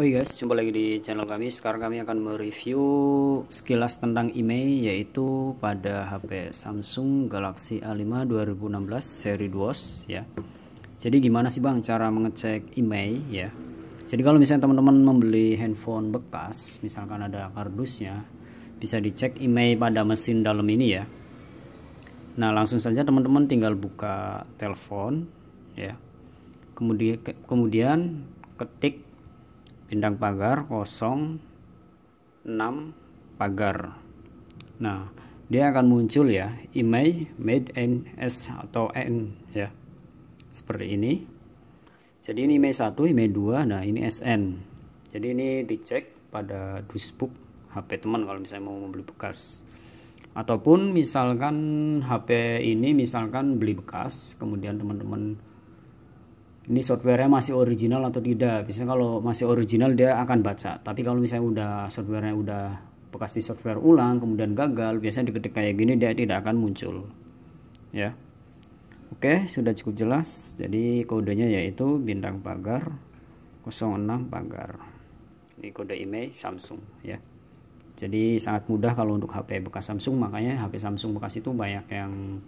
Oke oh iya guys, jumpa lagi di channel kami. Sekarang kami akan mereview sekilas tentang IMEI yaitu pada HP Samsung Galaxy A5 2016 seri DuOS ya. Jadi gimana sih Bang cara mengecek IMEI ya? Jadi kalau misalnya teman-teman membeli handphone bekas, misalkan ada kardusnya, bisa dicek IMEI pada mesin dalam ini ya. Nah, langsung saja teman-teman tinggal buka telepon ya. Kemudian kemudian ketik pindang pagar 06 pagar nah dia akan muncul ya email made n s atau n ya seperti ini jadi ini email 1 email 2 nah ini sn jadi ini dicek pada dusbook HP teman kalau misalnya mau membeli bekas ataupun misalkan HP ini misalkan beli bekas kemudian teman-teman ini softwarenya masih original atau tidak biasanya kalau masih original dia akan baca tapi kalau misalnya udah softwarenya udah bekas di software ulang kemudian gagal biasanya di diketik kayak gini dia tidak akan muncul ya oke sudah cukup jelas jadi kodenya yaitu bintang pagar 06 pagar ini kode email Samsung ya jadi sangat mudah kalau untuk HP bekas Samsung makanya HP Samsung bekas itu banyak yang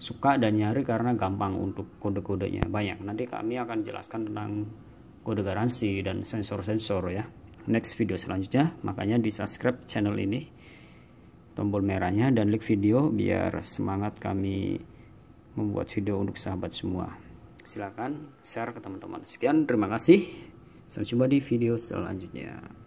suka dan nyari karena gampang untuk kode-kodenya banyak. Nanti kami akan jelaskan tentang kode garansi dan sensor-sensor ya. Next video selanjutnya, makanya di subscribe channel ini tombol merahnya dan like video biar semangat kami membuat video untuk sahabat semua. Silahkan share ke teman-teman. Sekian, terima kasih. Sampai jumpa di video selanjutnya.